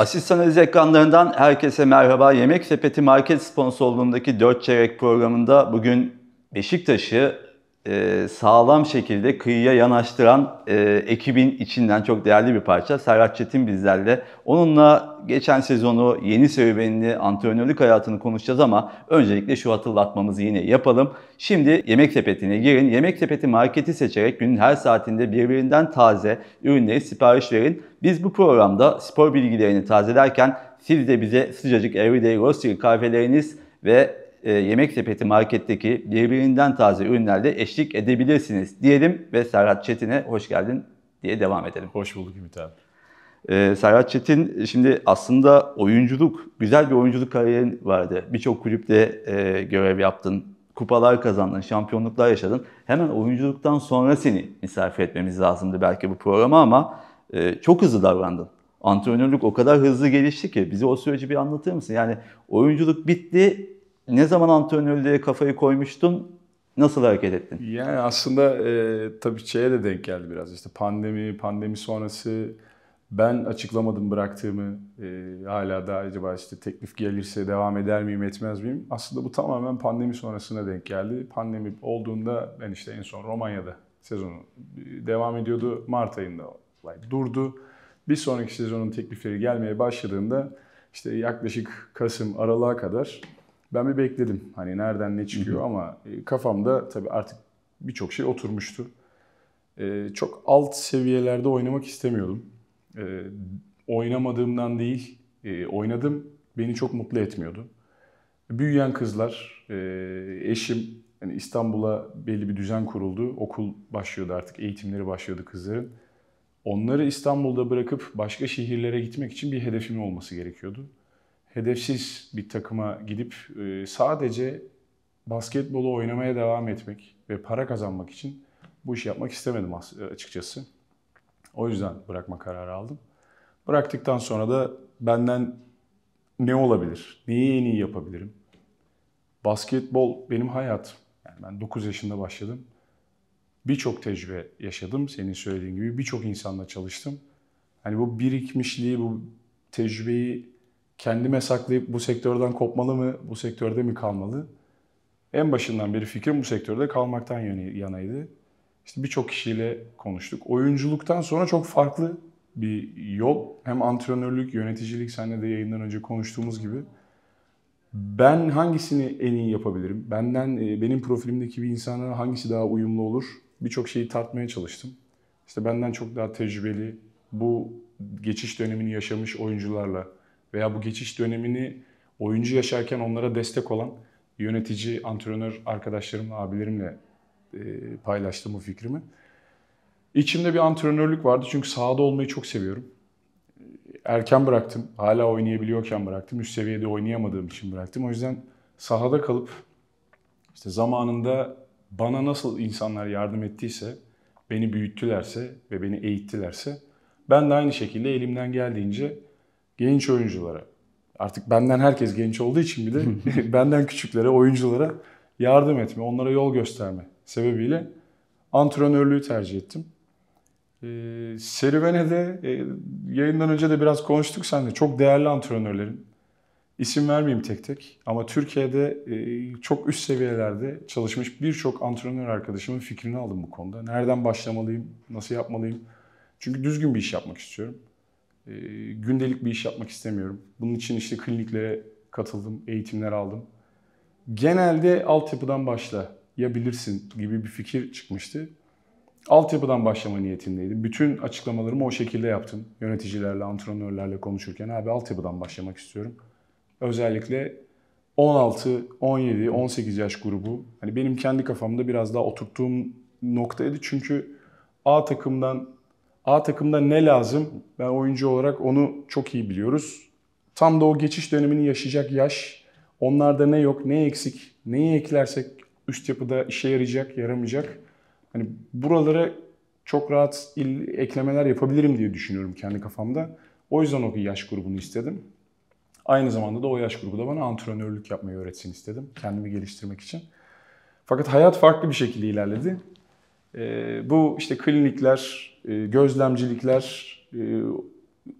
Asistan analiz ekranlarından herkese merhaba. Yemek Sepeti Market sponsorluğundaki 4 çeyrek programında bugün Beşiktaş'ı e, sağlam şekilde kıyıya yanaştıran e, ekibin içinden çok değerli bir parça. Serhat Çetin bizlerle. Onunla geçen sezonu, yeni serüvenini, antrenörlük hayatını konuşacağız ama öncelikle şu hatırlatmamızı yine yapalım. Şimdi Yemek Sepeti'ne girin. Yemek Sepeti marketi seçerek günün her saatinde birbirinden taze ürünleri sipariş verin. Biz bu programda spor bilgilerini tazelerken siz de bize sıcacık Everyday Roastery kahveleriniz ve e, Yemek Sepeti Market'teki birbirinden taze ürünlerde eşlik edebilirsiniz diyelim ve Serhat Çetin'e hoş geldin diye devam edelim. Hoş bulduk Ümit abi. Ee, Serhat Çetin e, şimdi aslında oyunculuk, güzel bir oyunculuk kariyerin vardı. Birçok kulüpte e, görev yaptın, kupalar kazandın, şampiyonluklar yaşadın. Hemen oyunculuktan sonra seni misafir etmemiz lazımdı belki bu programa ama e, çok hızlı davrandın. Antrenörlük o kadar hızlı gelişti ki bize o süreci bir anlatır mısın? Yani oyunculuk bitti, ne zaman antrenörlüğe kafayı koymuştun? Nasıl hareket ettin? Yani aslında e, tabii şeye de denk geldi biraz. İşte pandemi, pandemi sonrası ben açıklamadım bıraktığımı. E, hala da acaba işte teklif gelirse devam eder miyim etmez miyim? Aslında bu tamamen pandemi sonrasına denk geldi. Pandemi olduğunda ben işte en son Romanya'da sezonu e, devam ediyordu. Mart ayında like, durdu. Bir sonraki sezonun teklifleri gelmeye başladığında işte yaklaşık Kasım, Aralık'a kadar ben bir bekledim. Hani nereden ne çıkıyor ama e, kafamda tabii artık birçok şey oturmuştu. Ee, çok alt seviyelerde oynamak istemiyordum. Ee, oynamadığımdan değil, e, oynadım beni çok mutlu etmiyordu. Büyüyen kızlar, e, eşim yani İstanbul'a belli bir düzen kuruldu. Okul başlıyordu artık, eğitimleri başlıyordu kızların. Onları İstanbul'da bırakıp başka şehirlere gitmek için bir hedefim olması gerekiyordu hedefsiz bir takıma gidip e, sadece basketbolu oynamaya devam etmek ve para kazanmak için bu işi yapmak istemedim e, açıkçası. O yüzden bırakma kararı aldım. Bıraktıktan sonra da benden ne olabilir? Neyi en iyi yapabilirim? Basketbol benim hayatım. Yani ben 9 yaşında başladım. Birçok tecrübe yaşadım. Senin söylediğin gibi birçok insanla çalıştım. Hani bu birikmişliği, bu tecrübeyi kendime saklayıp bu sektörden kopmalı mı, bu sektörde mi kalmalı? En başından beri fikrim bu sektörde kalmaktan yanaydı. İşte birçok kişiyle konuştuk. Oyunculuktan sonra çok farklı bir yol. Hem antrenörlük, yöneticilik seninle de yayından önce konuştuğumuz gibi. Ben hangisini en iyi yapabilirim? Benden, e, benim profilimdeki bir insana hangisi daha uyumlu olur? Birçok şeyi tartmaya çalıştım. İşte benden çok daha tecrübeli, bu geçiş dönemini yaşamış oyuncularla veya bu geçiş dönemini oyuncu yaşarken onlara destek olan yönetici, antrenör arkadaşlarımla, abilerimle e, paylaştım bu fikrimi. İçimde bir antrenörlük vardı çünkü sahada olmayı çok seviyorum. Erken bıraktım, hala oynayabiliyorken bıraktım. Üst seviyede oynayamadığım için bıraktım. O yüzden sahada kalıp işte zamanında bana nasıl insanlar yardım ettiyse, beni büyüttülerse ve beni eğittilerse ben de aynı şekilde elimden geldiğince genç oyunculara artık benden herkes genç olduğu için bir de benden küçüklere, oyunculara yardım etme, onlara yol gösterme sebebiyle antrenörlüğü tercih ettim. Ee, serüvene de e, yayından önce de biraz konuştuk seninle. Çok değerli antrenörlerin. İsim vermeyeyim tek tek ama Türkiye'de e, çok üst seviyelerde çalışmış birçok antrenör arkadaşımın fikrini aldım bu konuda. Nereden başlamalıyım, nasıl yapmalıyım? Çünkü düzgün bir iş yapmak istiyorum. Ee, gündelik bir iş yapmak istemiyorum. Bunun için işte kliniklere katıldım, eğitimler aldım. Genelde altyapıdan başla ya bilirsin gibi bir fikir çıkmıştı. Altyapıdan başlama niyetindeydim. Bütün açıklamalarımı o şekilde yaptım. Yöneticilerle, antrenörlerle konuşurken abi altyapıdan başlamak istiyorum. Özellikle 16, 17, 18 yaş grubu. Hani benim kendi kafamda biraz daha oturttuğum noktaydı. Çünkü A takımdan A takımda ne lazım? Ben oyuncu olarak onu çok iyi biliyoruz. Tam da o geçiş dönemini yaşayacak yaş. Onlarda ne yok, ne eksik, neyi eklersek üst yapıda işe yarayacak, yaramayacak. Hani buralara çok rahat il, eklemeler yapabilirim diye düşünüyorum kendi kafamda. O yüzden o yaş grubunu istedim. Aynı zamanda da o yaş grubu da bana antrenörlük yapmayı öğretsin istedim. Kendimi geliştirmek için. Fakat hayat farklı bir şekilde ilerledi. Ee, bu işte klinikler, e, gözlemcilikler, e,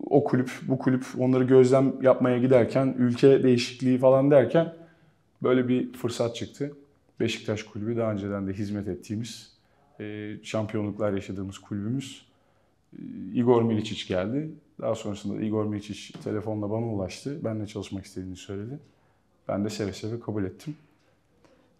o kulüp, bu kulüp onları gözlem yapmaya giderken, ülke değişikliği falan derken böyle bir fırsat çıktı. Beşiktaş Kulübü daha önceden de hizmet ettiğimiz, e, şampiyonluklar yaşadığımız kulübümüz. Igor Milicic geldi. Daha sonrasında Igor Milicic telefonla bana ulaştı. Benle çalışmak istediğini söyledi. Ben de seve seve kabul ettim.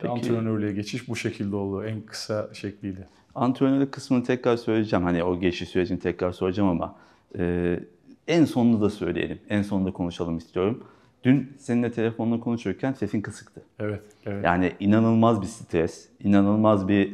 Peki. Antrenörlüğe geçiş bu şekilde oldu. En kısa şekliyle. Antrenörlük kısmını tekrar söyleyeceğim. Hani o geçiş sürecini tekrar soracağım ama e, en sonunda da söyleyelim. En sonunda konuşalım istiyorum. Dün seninle telefonla konuşurken sesin kısıktı. Evet. evet. Yani inanılmaz bir stres, inanılmaz bir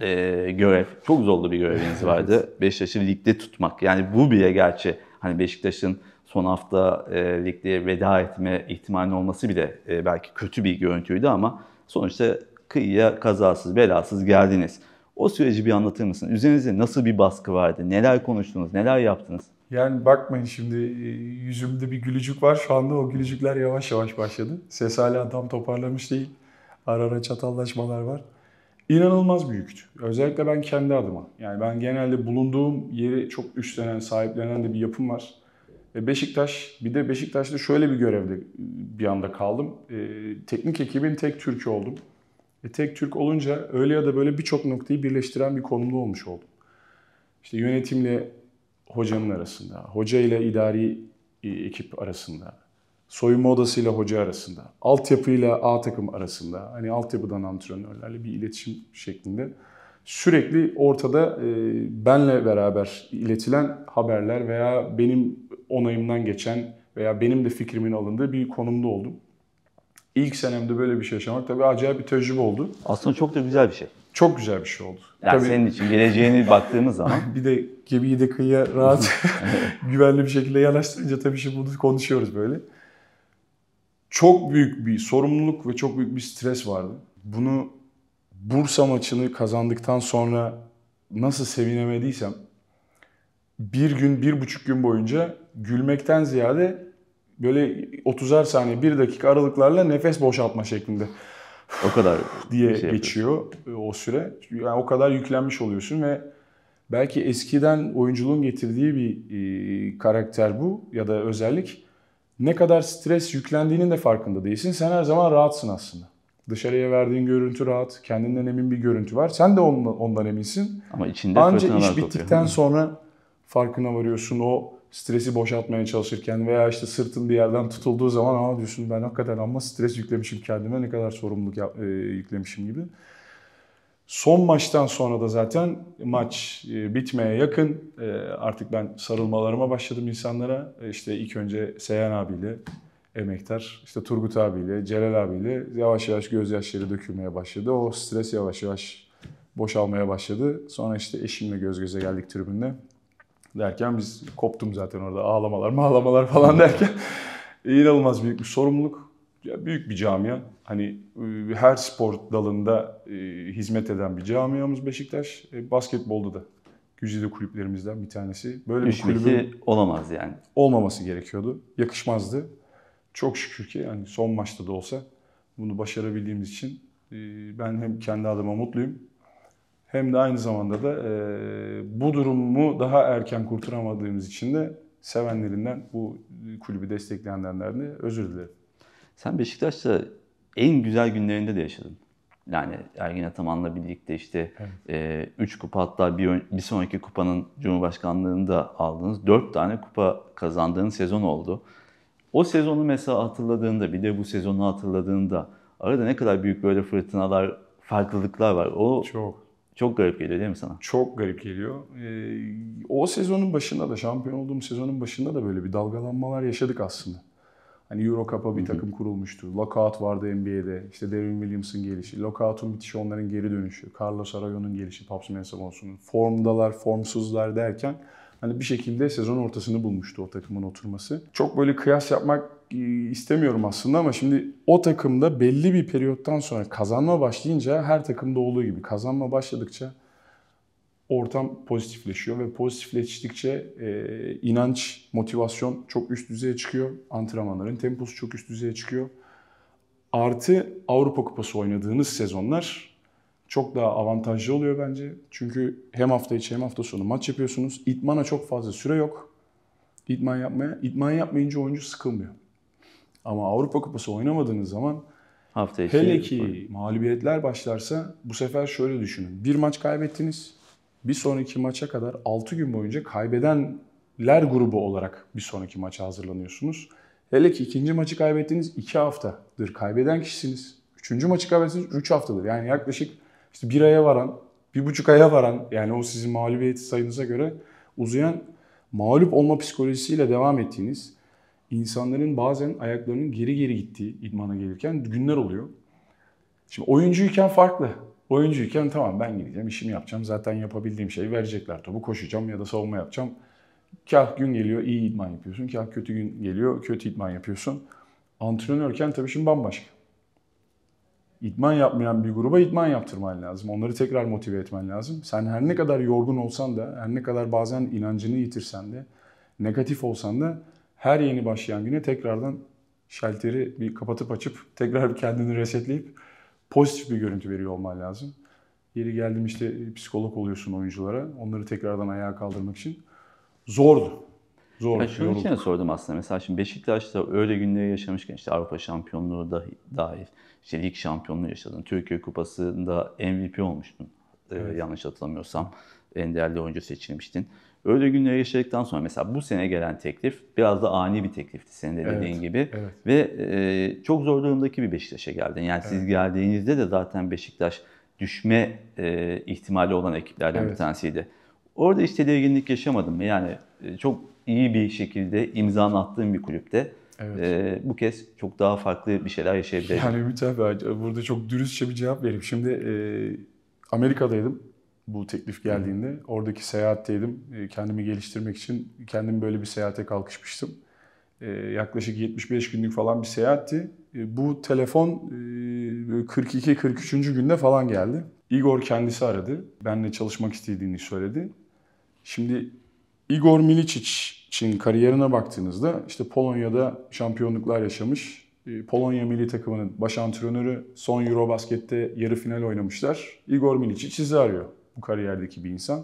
e, görev. Çok zorlu bir göreviniz vardı. evet. Beşiktaş'ı ligde tutmak. Yani bu bile gerçi hani Beşiktaş'ın son hafta e, ligde veda etme ihtimali olması bile e, belki kötü bir görüntüydü ama Sonuçta kıyıya kazasız belasız geldiniz. O süreci bir anlatır mısın? Üzerinizde nasıl bir baskı vardı? Neler konuştunuz? Neler yaptınız? Yani bakmayın şimdi e, yüzümde bir gülücük var. Şu anda o gülücükler yavaş yavaş başladı. Ses hala tam toparlamış değil. Ara ara çatallaşmalar var. İnanılmaz büyüktü. Özellikle ben kendi adıma. Yani ben genelde bulunduğum yeri çok üstlenen, sahiplenen de bir yapım var. E, Beşiktaş, bir de Beşiktaş'ta şöyle bir görevde e, bir anda kaldım. E, teknik ekibin tek Türk'ü oldum. E, tek Türk olunca öyle ya da böyle birçok noktayı birleştiren bir konumda olmuş oldum. İşte yönetimle hocanın arasında, hoca ile idari e, ekip arasında, soyunma odasıyla hoca arasında, altyapıyla A takım arasında, hani altyapıdan antrenörlerle bir iletişim şeklinde sürekli ortada e, benle beraber iletilen haberler veya benim onayımdan geçen veya benim de fikrimin alındığı bir konumda oldum. İlk senemde böyle bir şey yaşamak tabii acayip bir tecrübe oldu. Aslında çok da güzel bir şey. Çok güzel bir şey oldu. Yani tabii, senin için geleceğini baktığımız zaman. bir de gemiyi de kıyıya rahat, güvenli bir şekilde yanaştırınca tabii şimdi bunu konuşuyoruz böyle. Çok büyük bir sorumluluk ve çok büyük bir stres vardı. Bunu Bursa maçını kazandıktan sonra nasıl sevinemediysem bir gün, bir buçuk gün boyunca gülmekten ziyade böyle 30'ar saniye 1 dakika aralıklarla nefes boşaltma şeklinde. O kadar diye şey geçiyor e, o süre. Yani o kadar yüklenmiş oluyorsun ve belki eskiden oyunculuğun getirdiği bir e, karakter bu ya da özellik. Ne kadar stres yüklendiğinin de farkında değilsin. Sen her zaman rahatsın aslında. Dışarıya verdiğin görüntü rahat, kendinden emin bir görüntü var. Sen de ondan, ondan eminsin. Ama içinde Anca iş bittikten oluyor. sonra farkına varıyorsun. O stresi boşaltmaya çalışırken veya işte sırtın bir yerden tutulduğu zaman ama diyorsun ben hakikaten ama stres yüklemişim kendime ne kadar sorumluluk yap, e, yüklemişim gibi. Son maçtan sonra da zaten maç e, bitmeye yakın. E, artık ben sarılmalarıma başladım insanlara. E, işte ilk önce Seyhan abiyle emektar, işte Turgut abiyle, Celal abiyle yavaş yavaş gözyaşları dökülmeye başladı. O stres yavaş yavaş boşalmaya başladı. Sonra işte eşimle göz göze geldik tribünde derken biz koptum zaten orada ağlamalar mağlamalar falan derken inanılmaz büyük bir sorumluluk. Ya büyük bir camia. Hani e, her spor dalında e, hizmet eden bir camiamız Beşiktaş. E, basketbolda da güzide kulüplerimizden bir tanesi. Böyle bir kulübün olamaz yani. Olmaması gerekiyordu. Yakışmazdı. Çok şükür ki yani son maçta da olsa bunu başarabildiğimiz için ben hem kendi adıma mutluyum hem de aynı zamanda da e, bu durumu daha erken kurtaramadığımız için de sevenlerinden, bu kulübü destekleyenlerden de özür dilerim. Sen Beşiktaş'ta en güzel günlerinde de yaşadın. Yani Ergin Ataman'la birlikte işte 3 evet. e, kupa hatta bir, bir sonraki kupanın Cumhurbaşkanlığını da aldınız. 4 tane kupa kazandığın sezon oldu. O sezonu mesela hatırladığında bir de bu sezonu hatırladığında arada ne kadar büyük böyle fırtınalar, farklılıklar var. O Çok. Çok garip geliyor değil mi sana? Çok garip geliyor. Ee, o sezonun başında da, şampiyon olduğum sezonun başında da böyle bir dalgalanmalar yaşadık aslında. Hani Euro Cup'a bir takım kurulmuştu. Lockout vardı NBA'de. İşte Devin Williams'ın gelişi, Lockout'un bitişi, onların geri dönüşü, Carlos Arroyo'nun gelişi, Pops Mensah olsun. Formdalar, formsuzlar derken hani bir şekilde sezon ortasını bulmuştu o takımın oturması. Çok böyle kıyas yapmak e, istemiyorum aslında ama şimdi o takımda belli bir periyottan sonra kazanma başlayınca her takımda olduğu gibi kazanma başladıkça ortam pozitifleşiyor ve pozitifleştikçe e, inanç, motivasyon çok üst düzeye çıkıyor. Antrenmanların temposu çok üst düzeye çıkıyor. Artı Avrupa Kupası oynadığınız sezonlar çok daha avantajlı oluyor bence. Çünkü hem hafta içi hem hafta sonu maç yapıyorsunuz. İtmana çok fazla süre yok. İtman yapmaya. İtman yapmayınca oyuncu sıkılmıyor. Ama Avrupa Kupası oynamadığınız zaman hafta içi hele ki oyun. mağlubiyetler başlarsa bu sefer şöyle düşünün. Bir maç kaybettiniz. Bir sonraki maça kadar 6 gün boyunca kaybedenler grubu olarak bir sonraki maça hazırlanıyorsunuz. Hele ki ikinci maçı kaybettiniz 2 haftadır kaybeden kişisiniz. Üçüncü maçı kaybettiniz 3 üç haftadır. Yani yaklaşık işte bir aya varan, bir buçuk aya varan yani o sizin mağlubiyet sayınıza göre uzayan mağlup olma psikolojisiyle devam ettiğiniz insanların bazen ayaklarının geri geri gittiği idmana gelirken günler oluyor. Şimdi oyuncuyken farklı. Oyuncuyken tamam ben gideceğim, işimi yapacağım. Zaten yapabildiğim şeyi verecekler topu. Koşacağım ya da savunma yapacağım. Kah gün geliyor iyi idman yapıyorsun. Kah kötü gün geliyor kötü idman yapıyorsun. Antrenörken tabii şimdi bambaşka idman yapmayan bir gruba idman yaptırman lazım. Onları tekrar motive etmen lazım. Sen her ne kadar yorgun olsan da, her ne kadar bazen inancını yitirsen de, negatif olsan da her yeni başlayan güne tekrardan şalteri bir kapatıp açıp tekrar kendini resetleyip pozitif bir görüntü veriyor olman lazım. Yeri geldim işte psikolog oluyorsun oyunculara. Onları tekrardan ayağa kaldırmak için. Zordu. Zor, ya şunun için sordum aslında. Mesela şimdi Beşiktaş'ta öyle günleri yaşamışken işte Avrupa şampiyonluğu da dahil, işte lig şampiyonluğu yaşadın. Türkiye Kupası'nda MVP olmuştun. E, evet. yanlış hatırlamıyorsam en değerli oyuncu seçilmiştin. Öyle günleri yaşadıktan sonra mesela bu sene gelen teklif biraz da ani bir teklifti senin de dediğin evet, gibi. Evet. Ve e, çok zor durumdaki bir Beşiktaş'a geldin. Yani evet. siz geldiğinizde de zaten Beşiktaş düşme e, ihtimali olan ekiplerden evet. bir tanesiydi. Orada işte hiç yaşamadın mı? Yani ee, çok iyi bir şekilde imzanı attığım bir kulüpte Evet. Ee, bu kez çok daha farklı bir şeyler yaşayabilirim. Yani Ümit abi burada çok dürüstçe bir cevap vereyim. Şimdi e, Amerika'daydım bu teklif geldiğinde. Hı. Oradaki seyahatteydim. E, kendimi geliştirmek için kendimi böyle bir seyahate kalkışmıştım. E, yaklaşık 75 günlük falan bir seyahatti. E, bu telefon e, 42-43. günde falan geldi. Igor kendisi aradı. Benle çalışmak istediğini söyledi. Şimdi Igor Milicic için kariyerine baktığınızda işte Polonya'da şampiyonluklar yaşamış. E, Polonya milli takımının baş antrenörü son Eurobasket'te yarı final oynamışlar. Igor Milicic sizi arıyor. Bu kariyerdeki bir insan.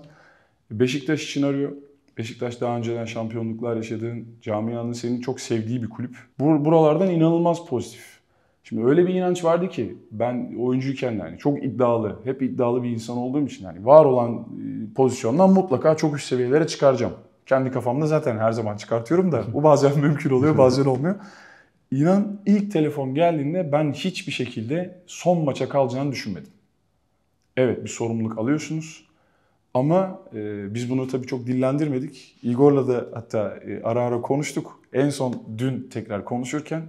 Beşiktaş için arıyor. Beşiktaş daha önceden şampiyonluklar yaşadığın, camianın senin çok sevdiği bir kulüp. Buralardan inanılmaz pozitif Şimdi öyle bir inanç vardı ki ben oyuncuyken yani çok iddialı, hep iddialı bir insan olduğum için yani var olan e, pozisyondan mutlaka çok üst seviyelere çıkaracağım. Kendi kafamda zaten her zaman çıkartıyorum da bu bazen mümkün oluyor bazen olmuyor. İnan ilk telefon geldiğinde ben hiçbir şekilde son maça kalacağını düşünmedim. Evet bir sorumluluk alıyorsunuz ama e, biz bunu tabii çok dillendirmedik. Igor'la da hatta e, ara ara konuştuk. En son dün tekrar konuşurken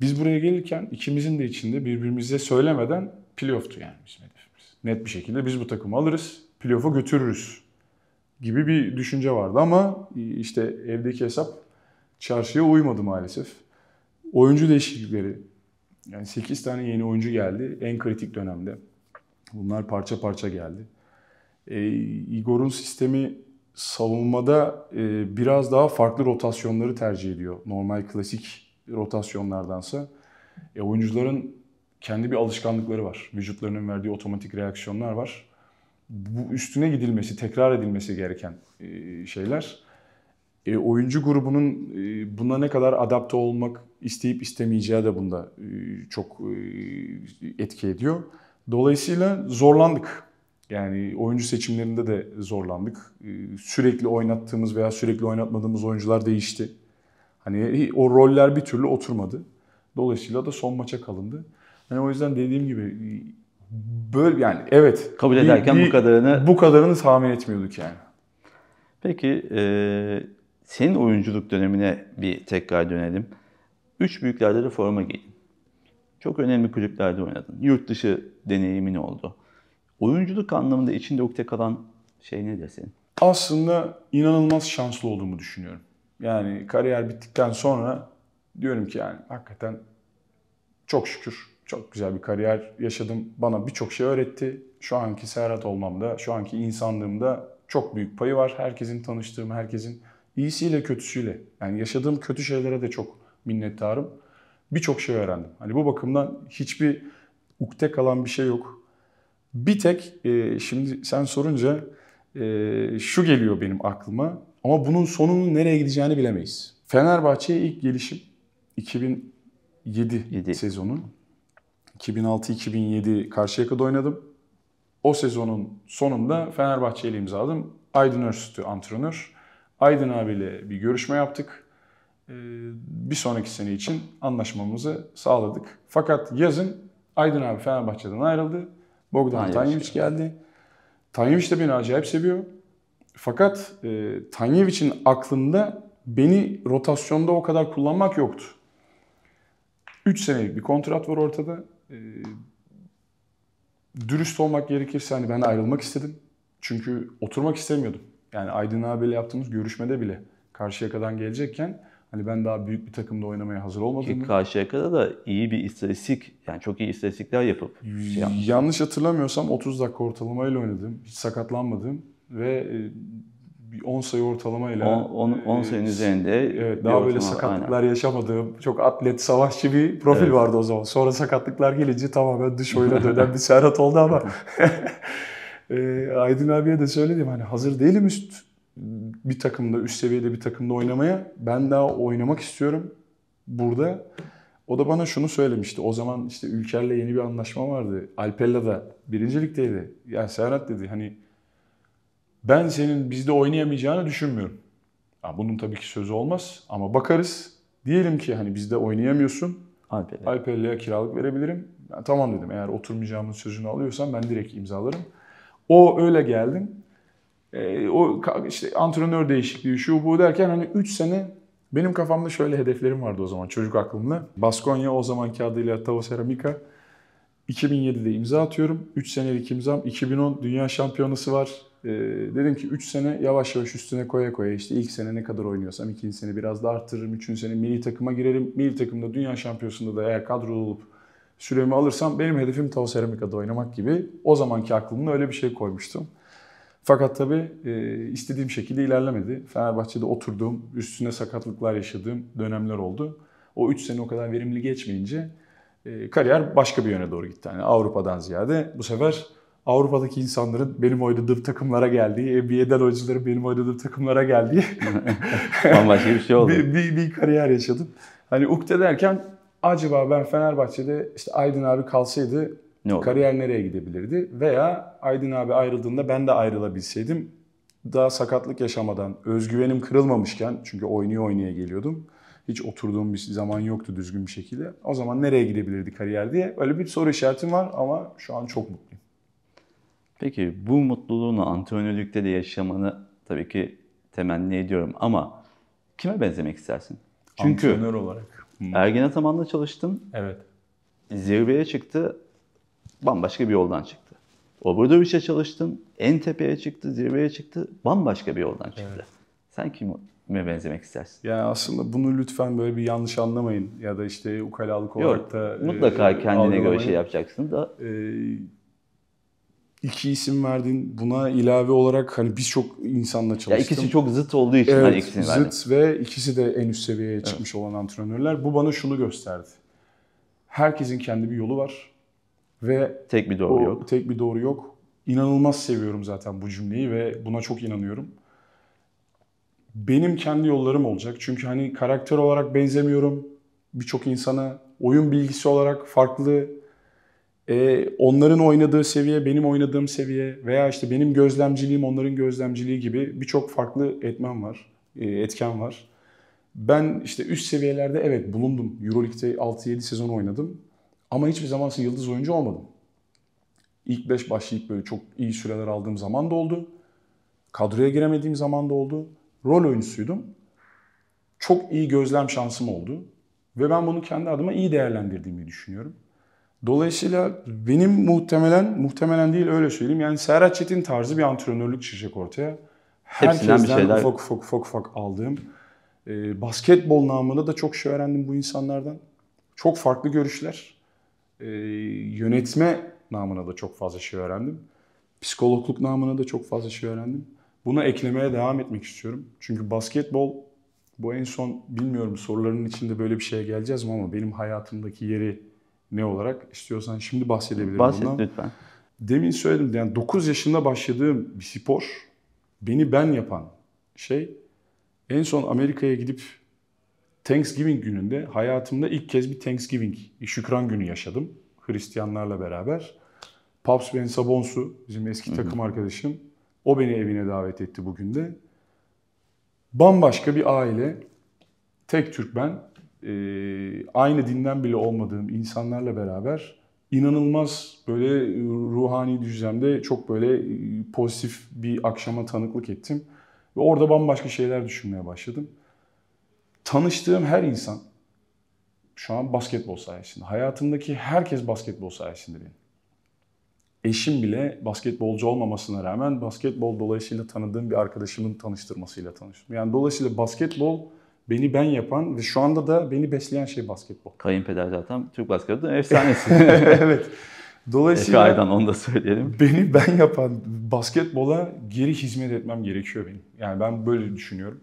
biz buraya gelirken ikimizin de içinde birbirimize söylemeden playoff'tu yani bizim hedefimiz. Net bir şekilde biz bu takımı alırız, playoff'a götürürüz gibi bir düşünce vardı ama işte evdeki hesap çarşıya uymadı maalesef. Oyuncu değişiklikleri yani 8 tane yeni oyuncu geldi en kritik dönemde. Bunlar parça parça geldi. E, Igor'un sistemi savunmada e, biraz daha farklı rotasyonları tercih ediyor. Normal klasik rotasyonlardansa e, oyuncuların kendi bir alışkanlıkları var. Vücutlarının verdiği otomatik reaksiyonlar var. Bu üstüne gidilmesi, tekrar edilmesi gereken e, şeyler. E, oyuncu grubunun e, buna ne kadar adapte olmak isteyip istemeyeceği de bunda e, çok e, etki ediyor. Dolayısıyla zorlandık. Yani oyuncu seçimlerinde de zorlandık. E, sürekli oynattığımız veya sürekli oynatmadığımız oyuncular değişti. Hani o roller bir türlü oturmadı. Dolayısıyla da son maça kalındı. Hani o yüzden dediğim gibi böyle yani evet kabul ederken bir, bu kadarını bu kadarını tahmin etmiyorduk yani. Peki e, senin oyunculuk dönemine bir tekrar dönelim. Üç büyüklerde de forma giydin. Çok önemli kulüplerde oynadın. Yurt dışı deneyimin oldu. Oyunculuk anlamında içinde ukde kalan şey ne desin? Aslında inanılmaz şanslı olduğumu düşünüyorum. Yani kariyer bittikten sonra diyorum ki yani hakikaten çok şükür çok güzel bir kariyer yaşadım. Bana birçok şey öğretti. Şu anki Serhat olmamda, şu anki insanlığımda çok büyük payı var. Herkesin tanıştığım, herkesin iyisiyle kötüsüyle. Yani yaşadığım kötü şeylere de çok minnettarım. Birçok şey öğrendim. Hani bu bakımdan hiçbir ukde kalan bir şey yok. Bir tek e, şimdi sen sorunca e, şu geliyor benim aklıma. Ama bunun sonunun nereye gideceğini bilemeyiz. Fenerbahçe'ye ilk gelişim 2007 7. sezonu. 2006-2007 Karşıyaka'da oynadım. O sezonun sonunda Fenerbahçe ile imzaladım. Aydın Örstü antrenör. Aydın abiyle bir görüşme yaptık. Ee, bir sonraki sene için anlaşmamızı sağladık. Fakat yazın Aydın abi Fenerbahçe'den ayrıldı. Bogdan Tanyevic geldi. Tanyevic de beni acayip seviyor. Fakat e, Tanyevic'in aklında beni rotasyonda o kadar kullanmak yoktu. 3 senelik bir kontrat var ortada. E, dürüst olmak gerekirse hani ben ayrılmak istedim. Çünkü oturmak istemiyordum. Yani Aydın abiyle yaptığımız görüşmede bile karşıya kadar gelecekken hani ben daha büyük bir takımda oynamaya hazır olmadığımı. Ki kadar da iyi bir istatistik yani çok iyi istatistikler yapıp. Şey Yanlış hatırlamıyorsam 30 dakika ortalamayla oynadım. Hiç sakatlanmadım ve 10 e, sayı ortalamayla 10 e, sayının üzerinde evet, daha böyle ortalama, sakatlıklar aynen. yaşamadığım çok atlet, savaşçı bir profil evet. vardı o zaman. Sonra sakatlıklar gelince tamamen dış oyuna dönen bir Serhat oldu ama e, Aydın abiye de söyledim hani hazır değilim üst bir takımda, üst seviyede bir takımda oynamaya. Ben daha oynamak istiyorum burada. O da bana şunu söylemişti. O zaman işte Ülker'le yeni bir anlaşma vardı. Alpella'da birincilikteydi. Ya yani Serhat dedi hani ben senin bizde oynayamayacağını düşünmüyorum. Ya bunun tabii ki sözü olmaz ama bakarız. Diyelim ki hani bizde oynayamıyorsun. Alper'e. Alper'e kiralık verebilirim. Ben tamam dedim eğer oturmayacağımın sözünü alıyorsan ben direkt imzalarım. O öyle geldim. E, o işte antrenör değişikliği şu bu derken hani 3 sene benim kafamda şöyle hedeflerim vardı o zaman çocuk aklımda. Baskonya o zamanki adıyla Tavo Seramika. 2007'de imza atıyorum. 3 senelik imzam. 2010 Dünya Şampiyonası var. Ee, dedim ki 3 sene yavaş yavaş üstüne koya koya işte ilk sene ne kadar oynuyorsam ikinci sene biraz daha arttırırım. Üçüncü sene milli takıma girerim. Milli takımda dünya şampiyonasında da eğer kadrolu olup süremi alırsam benim hedefim Tavus Seramika'da oynamak gibi. O zamanki aklımda öyle bir şey koymuştum. Fakat tabii e, istediğim şekilde ilerlemedi. Fenerbahçe'de oturduğum, üstüne sakatlıklar yaşadığım dönemler oldu. O 3 sene o kadar verimli geçmeyince e, kariyer başka bir yöne doğru gitti. Yani Avrupa'dan ziyade bu sefer Avrupa'daki insanların benim oynadığım takımlara geldiği, NBA'den oyuncuların benim oynadığım takımlara geldiği bambaşka bir şey oldu. bir, bir, bir kariyer yaşadım. Hani ukde derken acaba ben Fenerbahçe'de işte Aydın abi kalsaydı ne kariyer nereye gidebilirdi? Veya Aydın abi ayrıldığında ben de ayrılabilseydim daha sakatlık yaşamadan, özgüvenim kırılmamışken çünkü oynaya oynaya geliyordum. Hiç oturduğum bir zaman yoktu düzgün bir şekilde. O zaman nereye gidebilirdi kariyer diye. Öyle bir soru işaretim var ama şu an çok mutluyum. Peki bu mutluluğunu antrenörlükte de yaşamanı tabii ki temenni ediyorum ama kime benzemek istersin? Çünkü antrenör olarak. Hmm. Ergen Ataman'la çalıştım. Evet. Zirveye çıktı. Bambaşka bir yoldan çıktı. Obradoviç'e çalıştım. En tepeye çıktı, zirveye çıktı. Bambaşka bir yoldan çıktı. Evet. Sen kime benzemek istersin? Yani aslında bunu lütfen böyle bir yanlış anlamayın. Ya da işte ukalalık olarak Yok, da... mutlaka e, kendine algılamayın. göre şey yapacaksın da... E, iki isim verdin. Buna ilave olarak hani birçok insanla çalıştım. Ya ikisi çok zıt olduğu için evet, hani ikisini zıt verdim. Zıt ve ikisi de en üst seviyeye evet. çıkmış olan antrenörler. Bu bana şunu gösterdi. Herkesin kendi bir yolu var. Ve tek bir doğru o, yok. Tek bir doğru yok. İnanılmaz seviyorum zaten bu cümleyi ve buna çok inanıyorum. Benim kendi yollarım olacak. Çünkü hani karakter olarak benzemiyorum. Birçok insana oyun bilgisi olarak farklı e, onların oynadığı seviye, benim oynadığım seviye veya işte benim gözlemciliğim, onların gözlemciliği gibi birçok farklı etmen var, e, etken var. Ben işte üst seviyelerde evet bulundum. Euroleague'de 6-7 sezon oynadım. Ama hiçbir zaman yıldız oyuncu olmadım. İlk 5 başlayıp böyle çok iyi süreler aldığım zaman da oldu. Kadroya giremediğim zaman da oldu. Rol oyuncusuydum. Çok iyi gözlem şansım oldu. Ve ben bunu kendi adıma iyi değerlendirdiğimi düşünüyorum. Dolayısıyla benim muhtemelen, muhtemelen değil öyle söyleyeyim. Yani Serhat Çetin tarzı bir antrenörlük çıkacak ortaya. Herkesten bir şeyler... ufak ufak ufak ufak aldığım. E, basketbol namında da çok şey öğrendim bu insanlardan. Çok farklı görüşler. E, yönetme namına da çok fazla şey öğrendim. Psikologluk namına da çok fazla şey öğrendim. Buna eklemeye devam etmek istiyorum. Çünkü basketbol bu en son bilmiyorum soruların içinde böyle bir şeye geleceğiz mi ama benim hayatımdaki yeri ne olarak istiyorsan şimdi bahsedebilirim Bahset bundan. lütfen. Demin söyledim yani 9 yaşında başladığım bir spor beni ben yapan şey en son Amerika'ya gidip Thanksgiving gününde hayatımda ilk kez bir Thanksgiving, şükran günü yaşadım Hristiyanlarla beraber. Paps Ben Sabonsu bizim eski Hı-hı. takım arkadaşım o beni evine davet etti bugün de. Bambaşka bir aile, tek Türk ben e, aynı dinden bile olmadığım insanlarla beraber inanılmaz böyle ruhani düzlemde çok böyle e, pozitif bir akşama tanıklık ettim. Ve orada bambaşka şeyler düşünmeye başladım. Tanıştığım her insan şu an basketbol sayesinde. Hayatımdaki herkes basketbol sayesinde benim. Eşim bile basketbolcu olmamasına rağmen basketbol dolayısıyla tanıdığım bir arkadaşımın tanıştırmasıyla tanıştım. Yani dolayısıyla basketbol beni ben yapan ve şu anda da beni besleyen şey basketbol. Kayınpeder zaten Türk basketbolu efsanesi. evet. Dolayısıyla Aydan onu da söyleyelim. Beni ben yapan basketbola geri hizmet etmem gerekiyor benim. Yani ben böyle düşünüyorum.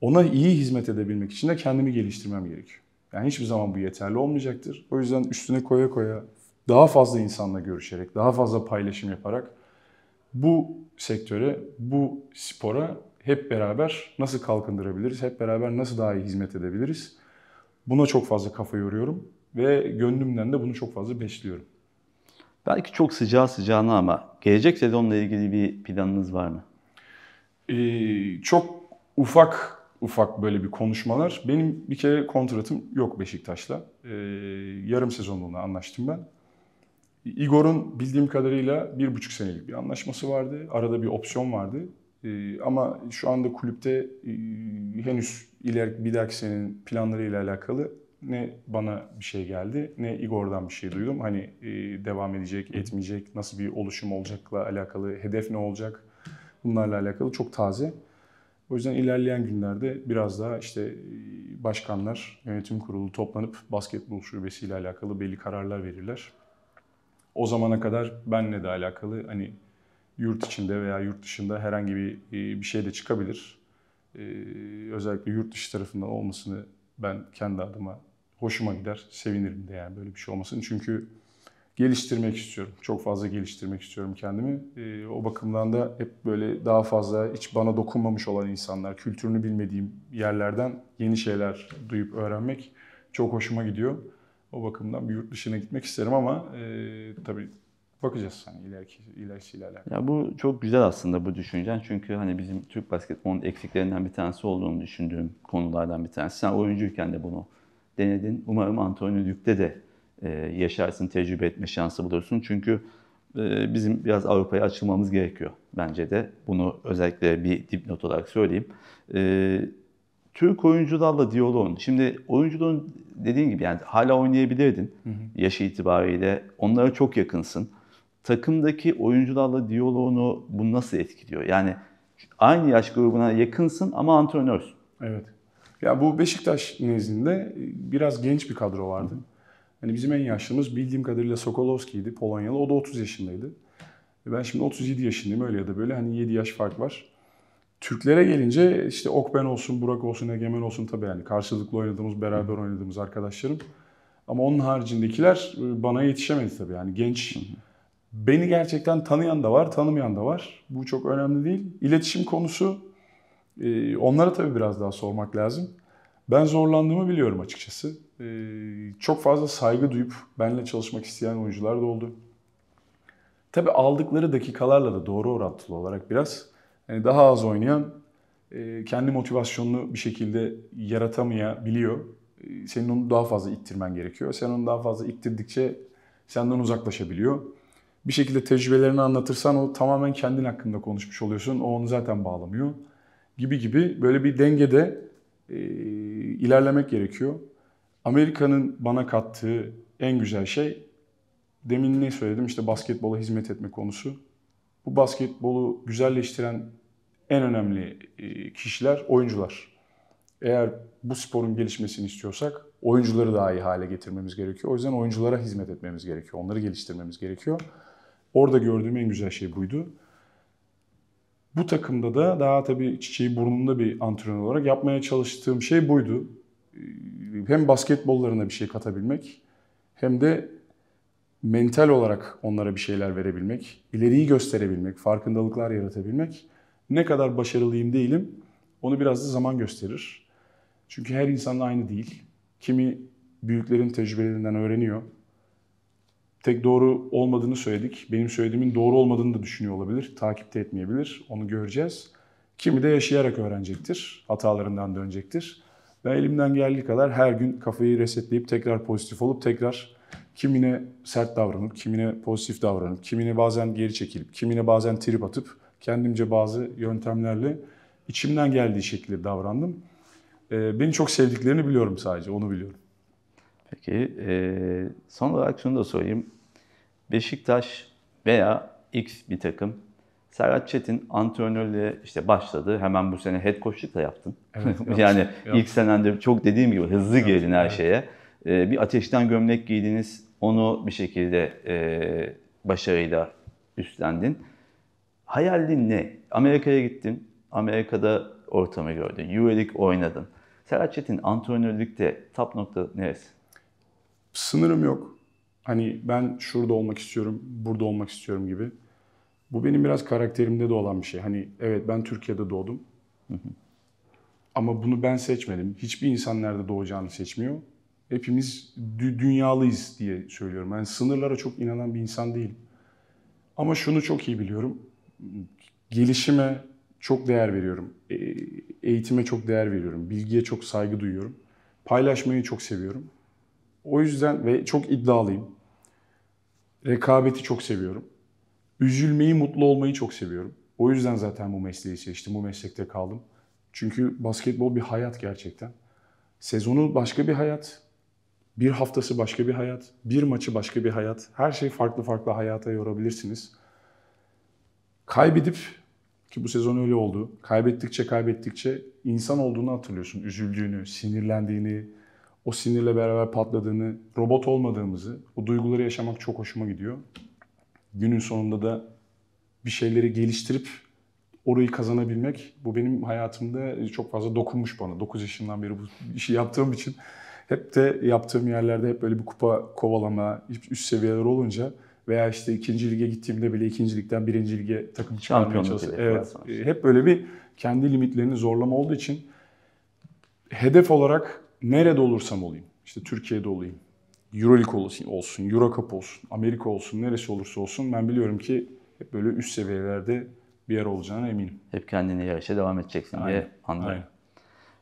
Ona iyi hizmet edebilmek için de kendimi geliştirmem gerekiyor. Yani hiçbir zaman bu yeterli olmayacaktır. O yüzden üstüne koya koya daha fazla insanla görüşerek, daha fazla paylaşım yaparak bu sektöre, bu spora hep beraber nasıl kalkındırabiliriz, hep beraber nasıl daha iyi hizmet edebiliriz? Buna çok fazla kafa yoruyorum ve gönlümden de bunu çok fazla besliyorum. Belki çok sıcağı sıcağına ama gelecek sezonla ilgili bir planınız var mı? Ee, çok ufak ufak böyle bir konuşmalar. Benim bir kere kontratım yok Beşiktaş'la. Ee, yarım sezonluğuna anlaştım ben. Igor'un bildiğim kadarıyla bir buçuk senelik bir anlaşması vardı. Arada bir opsiyon vardı. Ee, ama şu anda kulüpte e, henüz iler, bir dahaki senenin planlarıyla alakalı ne bana bir şey geldi ne Igor'dan bir şey duydum. Hani e, devam edecek, etmeyecek, nasıl bir oluşum olacakla alakalı, hedef ne olacak bunlarla alakalı çok taze. O yüzden ilerleyen günlerde biraz daha işte e, başkanlar, yönetim kurulu toplanıp basketbol şubesiyle alakalı belli kararlar verirler. O zamana kadar benle de alakalı hani yurt içinde veya yurt dışında herhangi bir e, bir şey de çıkabilir. E, özellikle yurt dışı tarafından olmasını ben kendi adıma hoşuma gider, sevinirim de yani böyle bir şey olmasın. Çünkü geliştirmek istiyorum. Çok fazla geliştirmek istiyorum kendimi. E, o bakımdan da hep böyle daha fazla hiç bana dokunmamış olan insanlar, kültürünü bilmediğim yerlerden yeni şeyler duyup öğrenmek çok hoşuma gidiyor. O bakımdan bir yurt dışına gitmek isterim ama e, tabii Bakacağız hani ileriki ilerisiyle alakalı. Ya bu çok güzel aslında bu düşüncen. Çünkü hani bizim Türk basketbolunun eksiklerinden bir tanesi olduğunu düşündüğüm konulardan bir tanesi. Sen oyuncuyken de bunu denedin. Umarım Antonio antrenörlükte de e, yaşarsın, tecrübe etme şansı bulursun. Çünkü e, bizim biraz Avrupa'ya açılmamız gerekiyor bence de. Bunu özellikle bir dipnot olarak söyleyeyim. E, Türk oyuncularla diyaloğun, şimdi oyunculuğun dediğin gibi yani hala oynayabilirdin hı hı. yaşı itibariyle. Onlara çok yakınsın takımdaki oyuncularla diyaloğunu bu nasıl etkiliyor? Yani aynı yaş grubuna yakınsın ama antrenörsün. Evet. Ya bu Beşiktaş nezdinde biraz genç bir kadro vardı. Hani bizim en yaşlımız bildiğim kadarıyla Sokolowski'ydi Polonyalı. O da 30 yaşındaydı. E ben şimdi 37 yaşındayım öyle ya da böyle hani 7 yaş fark var. Türklere gelince işte Okben olsun, Burak olsun, Egemen olsun tabii yani karşılıklı oynadığımız, beraber oynadığımız arkadaşlarım. Ama onun haricindekiler e, bana yetişemedi tabii yani genç Beni gerçekten tanıyan da var, tanımayan da var. Bu çok önemli değil. İletişim konusu e, onlara tabii biraz daha sormak lazım. Ben zorlandığımı biliyorum açıkçası. E, çok fazla saygı duyup benimle çalışmak isteyen oyuncular da oldu. Tabii aldıkları dakikalarla da doğru orantılı olarak biraz yani e, daha az oynayan kendi motivasyonunu bir şekilde yaratamayabiliyor. senin onu daha fazla ittirmen gerekiyor. Sen onu daha fazla ittirdikçe senden uzaklaşabiliyor bir şekilde tecrübelerini anlatırsan o tamamen kendin hakkında konuşmuş oluyorsun. O onu zaten bağlamıyor gibi gibi böyle bir dengede e, ilerlemek gerekiyor. Amerika'nın bana kattığı en güzel şey demin ne söyledim işte basketbola hizmet etme konusu. Bu basketbolu güzelleştiren en önemli e, kişiler oyuncular. Eğer bu sporun gelişmesini istiyorsak oyuncuları daha iyi hale getirmemiz gerekiyor. O yüzden oyunculara hizmet etmemiz gerekiyor. Onları geliştirmemiz gerekiyor. Orada gördüğüm en güzel şey buydu. Bu takımda da daha tabii çiçeği burnunda bir antrenör olarak yapmaya çalıştığım şey buydu. Ee, hem basketbollarına bir şey katabilmek hem de mental olarak onlara bir şeyler verebilmek, ileriyi gösterebilmek, farkındalıklar yaratabilmek. Ne kadar başarılıyım değilim onu biraz da zaman gösterir. Çünkü her insan aynı değil. Kimi büyüklerin tecrübelerinden öğreniyor, tek doğru olmadığını söyledik. Benim söylediğimin doğru olmadığını da düşünüyor olabilir. Takipte etmeyebilir. Onu göreceğiz. Kimi de yaşayarak öğrenecektir. Hatalarından dönecektir. Ben elimden geldiği kadar her gün kafayı resetleyip tekrar pozitif olup tekrar kimine sert davranıp, kimine pozitif davranıp, kimine bazen geri çekilip, kimine bazen trip atıp kendimce bazı yöntemlerle içimden geldiği şekilde davrandım. Ee, beni çok sevdiklerini biliyorum sadece, onu biliyorum. Peki e, son olarak şunu da sorayım. Beşiktaş veya X bir takım Serhat Çetin antrenörlüğe işte başladı. Hemen bu sene head coachluk da yaptın. Evet, yaptım, yani yaptım. ilk senende çok dediğim gibi hızlı evet, gelin her evet. şeye. E, bir ateşten gömlek giydiniz. Onu bir şekilde e, başarıyla üstlendin. Hayalin ne? Amerika'ya gittin. Amerika'da ortamı gördün. Euroleague oynadın. Serhat Çetin antrenörlükte top nokta neresi? sınırım yok. Hani ben şurada olmak istiyorum, burada olmak istiyorum gibi. Bu benim biraz karakterimde de olan bir şey. Hani evet ben Türkiye'de doğdum. Hı hı. Ama bunu ben seçmedim. Hiçbir insan nerede doğacağını seçmiyor. Hepimiz dü- dünyalıyız diye söylüyorum. Ben yani sınırlara çok inanan bir insan değilim. Ama şunu çok iyi biliyorum. Gelişime çok değer veriyorum. E- eğitime çok değer veriyorum. Bilgiye çok saygı duyuyorum. Paylaşmayı çok seviyorum. O yüzden ve çok iddialıyım. Rekabeti çok seviyorum. Üzülmeyi, mutlu olmayı çok seviyorum. O yüzden zaten bu mesleği seçtim, bu meslekte kaldım. Çünkü basketbol bir hayat gerçekten. Sezonu başka bir hayat, bir haftası başka bir hayat, bir maçı başka bir hayat. Her şey farklı farklı hayata yorabilirsiniz. Kaybedip ki bu sezon öyle oldu. Kaybettikçe kaybettikçe insan olduğunu hatırlıyorsun. Üzüldüğünü, sinirlendiğini, o sinirle beraber patladığını, robot olmadığımızı, o duyguları yaşamak çok hoşuma gidiyor. Günün sonunda da bir şeyleri geliştirip orayı kazanabilmek bu benim hayatımda çok fazla dokunmuş bana. 9 yaşından beri bu işi yaptığım için hep de yaptığım yerlerde hep böyle bir kupa kovalama, üst seviyeler olunca veya işte ikinci lige gittiğimde bile ikincilikten birinci lige takım çıkarmaya çalışıyorum. Evet, hep böyle bir kendi limitlerini zorlama olduğu için hedef olarak nerede olursam olayım, işte Türkiye'de olayım, Euroleague olsun, olsun olsun, Amerika olsun, neresi olursa olsun ben biliyorum ki hep böyle üst seviyelerde bir yer olacağına eminim. Hep kendine yarışa devam edeceksin aynen, diye anlıyorum.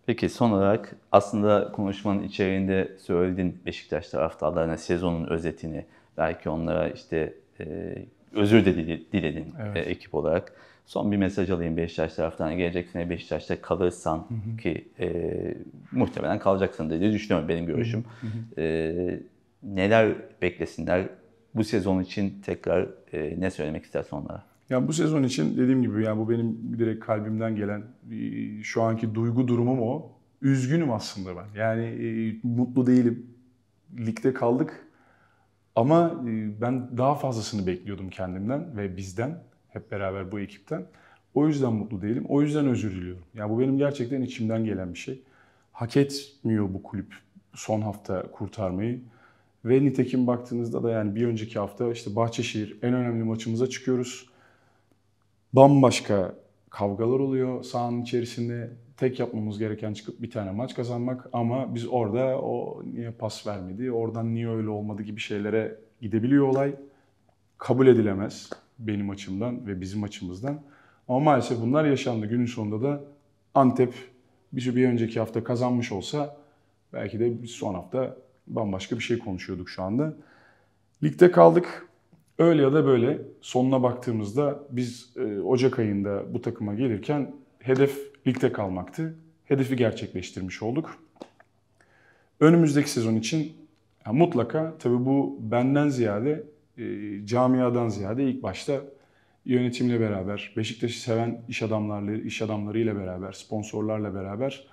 Peki son olarak aslında konuşmanın içeriğinde söylediğin Beşiktaş taraftarlarına sezonun özetini, belki onlara işte e, özür de diledin evet. e, ekip olarak. Son bir mesaj alayım Beşiktaş taraftan. Gelecek sene Beşiktaş'ta kalırsan hı hı. ki e, muhtemelen kalacaksın diye düşünüyorum benim görüşüm. Hı hı. E, neler beklesinler? Bu sezon için tekrar e, ne söylemek istersin onlara? Yani bu sezon için dediğim gibi yani bu benim direkt kalbimden gelen e, şu anki duygu durumum o. Üzgünüm aslında ben. Yani e, mutlu değilim. Ligde kaldık. Ama e, ben daha fazlasını bekliyordum kendimden ve bizden hep beraber bu ekipten. O yüzden mutlu değilim. O yüzden özür diliyorum. Ya yani bu benim gerçekten içimden gelen bir şey. Hak etmiyor bu kulüp son hafta kurtarmayı. Ve nitekim baktığınızda da yani bir önceki hafta işte Bahçeşehir en önemli maçımıza çıkıyoruz. Bambaşka kavgalar oluyor sahanın içerisinde. Tek yapmamız gereken çıkıp bir tane maç kazanmak ama biz orada o niye pas vermedi, oradan niye öyle olmadı gibi şeylere gidebiliyor olay. Kabul edilemez benim açımdan ve bizim açımızdan. Ama maalesef bunlar yaşandı. Günün sonunda da Antep bir, bir önceki hafta kazanmış olsa belki de son hafta bambaşka bir şey konuşuyorduk şu anda. Ligde kaldık. Öyle ya da böyle sonuna baktığımızda biz e, Ocak ayında bu takıma gelirken hedef ligde kalmaktı. Hedefi gerçekleştirmiş olduk. Önümüzdeki sezon için yani mutlaka tabii bu benden ziyade e, camiadan ziyade ilk başta yönetimle beraber, Beşiktaş'ı seven iş adamlarla, iş adamlarıyla beraber, sponsorlarla beraber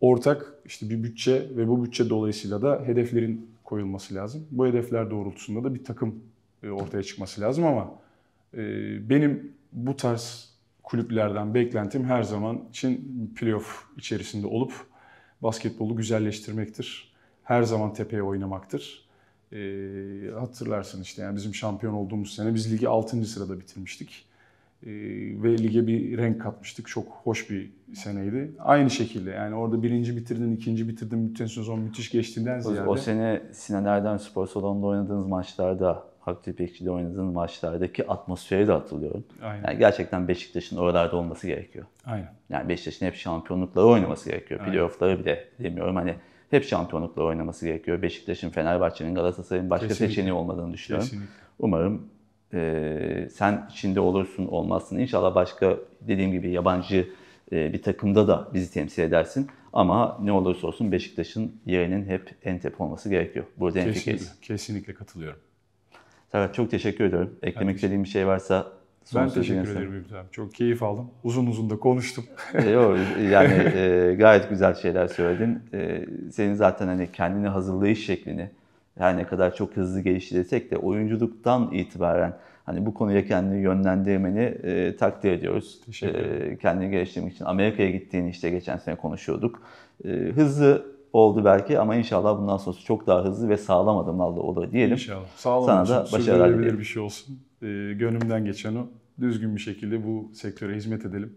ortak işte bir bütçe ve bu bütçe dolayısıyla da hedeflerin koyulması lazım. Bu hedefler doğrultusunda da bir takım e, ortaya çıkması lazım ama e, benim bu tarz kulüplerden beklentim her zaman için playoff içerisinde olup basketbolu güzelleştirmektir. Her zaman tepeye oynamaktır. E, hatırlarsın işte yani bizim şampiyon olduğumuz sene biz ligi 6. sırada bitirmiştik. E, ve lige bir renk katmıştık. Çok hoş bir seneydi. Aynı şekilde yani orada birinci bitirdin, ikinci bitirdin, bütün sezon müthiş geçtiğinden ziyade. O, sene Sinan Erdem Spor Salonu'nda oynadığınız maçlarda Hakkı İpekçi'de oynadığınız maçlardaki atmosferi de hatırlıyorum. Aynen. Yani gerçekten Beşiktaş'ın oralarda olması gerekiyor. Aynen. Yani Beşiktaş'ın hep şampiyonlukları oynaması gerekiyor. Playoff'ları bile demiyorum. Hani hep şampiyonlukla oynaması gerekiyor. Beşiktaş'ın, Fenerbahçe'nin, Galatasaray'ın başka Kesinlikle. seçeneği olmadığını düşünüyorum. Kesinlikle. Umarım e, sen içinde olursun, olmazsın. İnşallah başka dediğim gibi yabancı e, bir takımda da bizi temsil edersin. Ama ne olursa olsun Beşiktaş'ın yerinin hep en Entep olması gerekiyor. Burada Kesinlikle, kesinlikle katılıyorum. Serhat çok teşekkür ediyorum. Eklemek istediğim bir şey varsa Son ben teşekkür sen. ederim İbrahim. Çok keyif aldım. Uzun uzun da konuştum. E, Yok yani e, gayet güzel şeyler söyledin. E, senin zaten hani kendini hazırlayış şeklini her ne kadar çok hızlı geliştirsek de oyunculuktan itibaren hani bu konuya kendini yönlendirmeni e, takdir ediyoruz. Teşekkür e, ederim. E, kendini geliştirmek için Amerika'ya gittiğini işte geçen sene konuşuyorduk. E, hızlı oldu belki ama inşallah bundan sonrası çok daha hızlı ve sağlam adımlarla olur diyelim. İnşallah. Sağlam Sana da başarılar dilerim. bir şey olsun. E, gönlümden geçen o. Düzgün bir şekilde bu sektöre hizmet edelim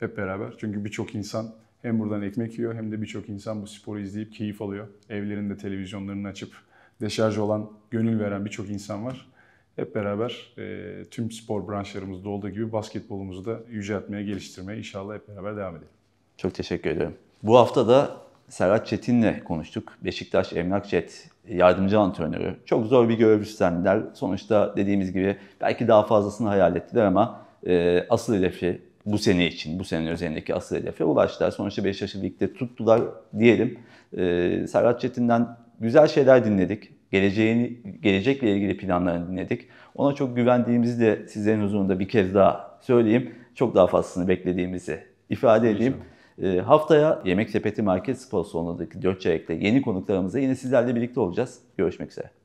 hep beraber. Çünkü birçok insan hem buradan ekmek yiyor hem de birçok insan bu sporu izleyip keyif alıyor. Evlerinde televizyonlarını açıp deşarj olan, gönül veren birçok insan var. Hep beraber e, tüm spor branşlarımızda olduğu gibi basketbolumuzu da yüceltmeye, geliştirmeye inşallah hep beraber devam edelim. Çok teşekkür ederim. Bu hafta da Serhat Çetin'le konuştuk. Beşiktaş Emlak Jet yardımcı antrenörü. Çok zor bir görev üstlendiler. Sonuçta dediğimiz gibi belki daha fazlasını hayal ettiler ama e, asıl hedefi bu sene için, bu senenin üzerindeki asıl hedefe ulaştılar. Sonuçta 5 yaşı ligde tuttular diyelim. E, Serhat Çetin'den güzel şeyler dinledik. Geleceğini, gelecekle ilgili planlarını dinledik. Ona çok güvendiğimizi de sizlerin huzurunda bir kez daha söyleyeyim. Çok daha fazlasını beklediğimizi ifade edeyim. İnşallah. Ee, haftaya Yemek Sepeti Market Spor salonundaki 4 çeyrekte yeni konuklarımızla yine sizlerle birlikte olacağız. Görüşmek üzere.